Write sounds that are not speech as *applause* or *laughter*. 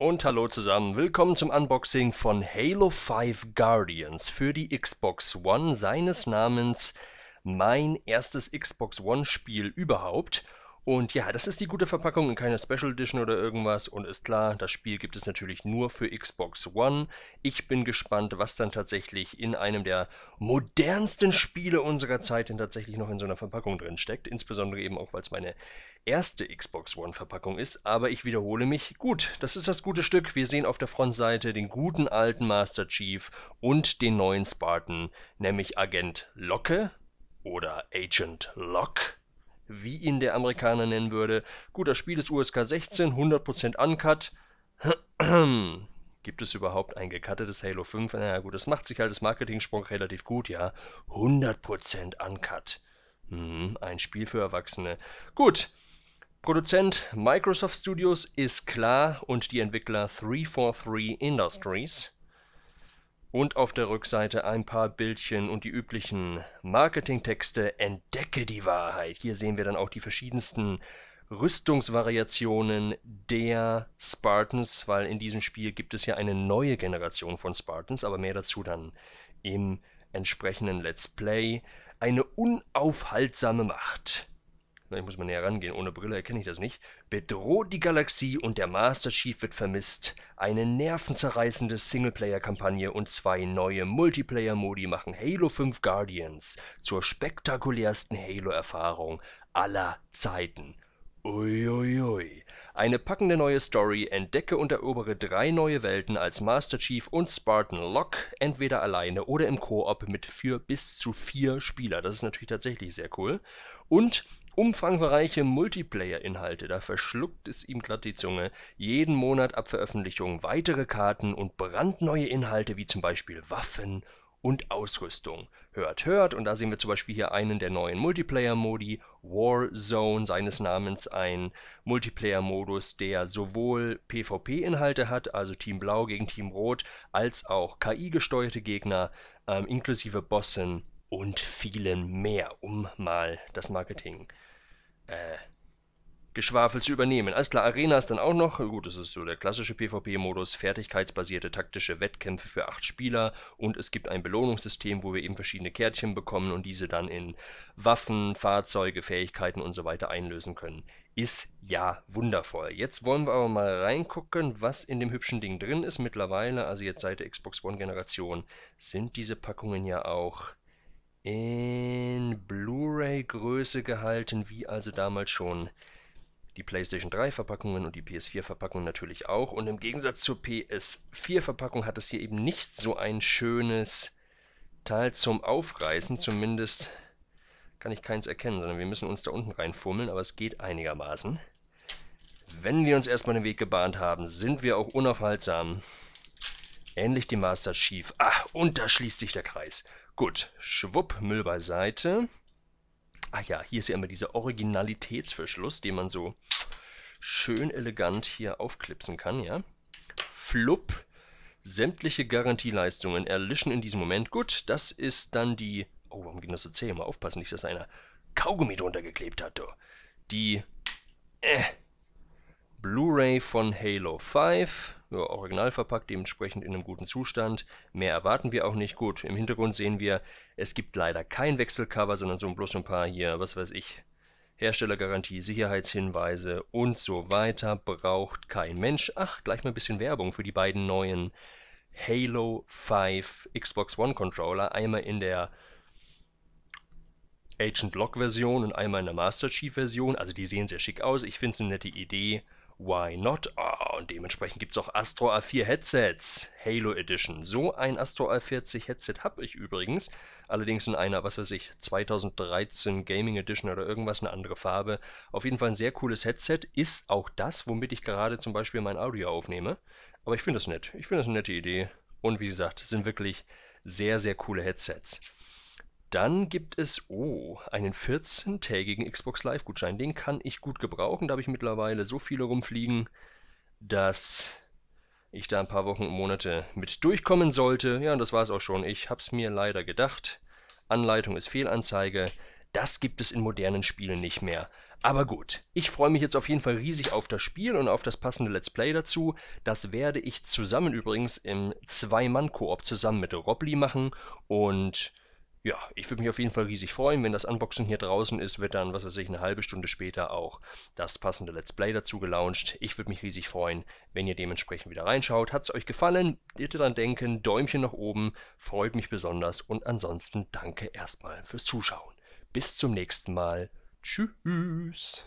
Und hallo zusammen, willkommen zum Unboxing von Halo 5 Guardians für die Xbox One, seines Namens mein erstes Xbox One Spiel überhaupt. Und ja, das ist die gute Verpackung keine Special Edition oder irgendwas. Und ist klar, das Spiel gibt es natürlich nur für Xbox One. Ich bin gespannt, was dann tatsächlich in einem der modernsten Spiele unserer Zeit denn tatsächlich noch in so einer Verpackung drin steckt. Insbesondere eben auch, weil es meine erste Xbox One-Verpackung ist. Aber ich wiederhole mich, gut, das ist das gute Stück. Wir sehen auf der Frontseite den guten alten Master Chief und den neuen Spartan, nämlich Agent Locke oder Agent Locke wie ihn der Amerikaner nennen würde. Gut, das Spiel ist USK 16, 100% Uncut. *clears throat* Gibt es überhaupt ein gecuttetes Halo 5? Naja, gut, das macht sich halt das Marketingsprung relativ gut, ja. 100% Uncut. Hm, ein Spiel für Erwachsene. Gut. Produzent Microsoft Studios ist klar und die Entwickler 343 Industries und auf der Rückseite ein paar Bildchen und die üblichen Marketingtexte Entdecke die Wahrheit. Hier sehen wir dann auch die verschiedensten Rüstungsvariationen der Spartans, weil in diesem Spiel gibt es ja eine neue Generation von Spartans, aber mehr dazu dann im entsprechenden Let's Play. Eine unaufhaltsame Macht ich muss mal näher rangehen, ohne Brille erkenne ich das nicht, bedroht die Galaxie und der Master Chief wird vermisst. Eine nervenzerreißende Singleplayer-Kampagne und zwei neue Multiplayer-Modi machen Halo 5 Guardians zur spektakulärsten Halo-Erfahrung aller Zeiten. Uiuiui. Eine packende neue Story, entdecke und erobere drei neue Welten als Master Chief und Spartan Lock, entweder alleine oder im Koop mit für bis zu vier Spieler. Das ist natürlich tatsächlich sehr cool. Und umfangreiche Multiplayer-Inhalte, da verschluckt es ihm glatt die Zunge, jeden Monat ab Veröffentlichung weitere Karten und brandneue Inhalte wie zum Beispiel Waffen und Ausrüstung. Hört, hört, und da sehen wir zum Beispiel hier einen der neuen Multiplayer-Modi, Warzone seines Namens, ein Multiplayer-Modus, der sowohl PvP-Inhalte hat, also Team Blau gegen Team Rot, als auch KI-gesteuerte Gegner, ähm, inklusive Bossen und vielen mehr, um mal das Marketing äh, Geschwafel zu übernehmen. Alles klar, Arena ist dann auch noch, gut, das ist so der klassische PvP-Modus, fertigkeitsbasierte taktische Wettkämpfe für acht Spieler und es gibt ein Belohnungssystem, wo wir eben verschiedene Kärtchen bekommen und diese dann in Waffen, Fahrzeuge, Fähigkeiten und so weiter einlösen können. Ist ja wundervoll. Jetzt wollen wir aber mal reingucken, was in dem hübschen Ding drin ist mittlerweile. Also jetzt seit der Xbox One-Generation sind diese Packungen ja auch in Blu-ray-Größe gehalten, wie also damals schon die PlayStation 3 Verpackungen und die PS4 verpackungen natürlich auch. Und im Gegensatz zur PS4 Verpackung hat es hier eben nicht so ein schönes Teil zum Aufreißen. Zumindest kann ich keins erkennen, sondern wir müssen uns da unten reinfummeln, aber es geht einigermaßen. Wenn wir uns erstmal den Weg gebahnt haben, sind wir auch unaufhaltsam. Ähnlich dem Master Chief. Ah, und da schließt sich der Kreis. Gut, schwupp, Müll beiseite. Ah ja, hier ist ja immer dieser Originalitätsverschluss, den man so schön elegant hier aufklipsen kann, ja. Flupp. Sämtliche Garantieleistungen erlischen in diesem Moment. Gut, das ist dann die... Oh, warum ging das so zäh? Mal aufpassen, nicht, dass einer Kaugummi drunter geklebt hat, du. Die... Äh, Blu-ray von Halo 5, ja, original verpackt, dementsprechend in einem guten Zustand. Mehr erwarten wir auch nicht. Gut, im Hintergrund sehen wir, es gibt leider kein Wechselcover, sondern so bloß ein paar hier, was weiß ich, Herstellergarantie, Sicherheitshinweise und so weiter. Braucht kein Mensch. Ach, gleich mal ein bisschen Werbung für die beiden neuen Halo 5 Xbox One Controller. Einmal in der Agent Lock Version und einmal in der Master Chief Version. Also die sehen sehr schick aus. Ich finde es eine nette Idee. Why Not? Oh, und dementsprechend gibt es auch Astro A4 Headsets, Halo Edition. So ein Astro A40 Headset habe ich übrigens, allerdings in einer, was weiß ich, 2013 Gaming Edition oder irgendwas, eine andere Farbe. Auf jeden Fall ein sehr cooles Headset, ist auch das, womit ich gerade zum Beispiel mein Audio aufnehme. Aber ich finde das nett, ich finde das eine nette Idee. Und wie gesagt, sind wirklich sehr, sehr coole Headsets. Dann gibt es, oh, einen 14-tägigen Xbox Live-Gutschein. Den kann ich gut gebrauchen. Da habe ich mittlerweile so viele rumfliegen, dass ich da ein paar Wochen und Monate mit durchkommen sollte. Ja, und das war es auch schon. Ich habe es mir leider gedacht. Anleitung ist Fehlanzeige. Das gibt es in modernen Spielen nicht mehr. Aber gut, ich freue mich jetzt auf jeden Fall riesig auf das Spiel und auf das passende Let's Play dazu. Das werde ich zusammen übrigens im Zwei-Mann-Koop zusammen mit Robli machen und ja, ich würde mich auf jeden Fall riesig freuen. Wenn das Unboxing hier draußen ist, wird dann, was weiß ich, eine halbe Stunde später auch das passende Let's Play dazu gelauncht. Ich würde mich riesig freuen, wenn ihr dementsprechend wieder reinschaut. Hat es euch gefallen? Bitte dran denken, Däumchen nach oben, freut mich besonders. Und ansonsten danke erstmal fürs Zuschauen. Bis zum nächsten Mal. Tschüss.